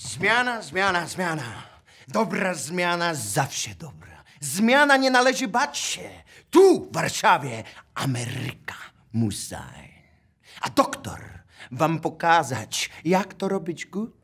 Zmiana, zmiana, zmiana. Dobra zmiana zawsze dobra. Zmiana nie należy bać się. Tu, w Warszawie, Ameryka musi. A doktor wam pokazać, jak to robić good?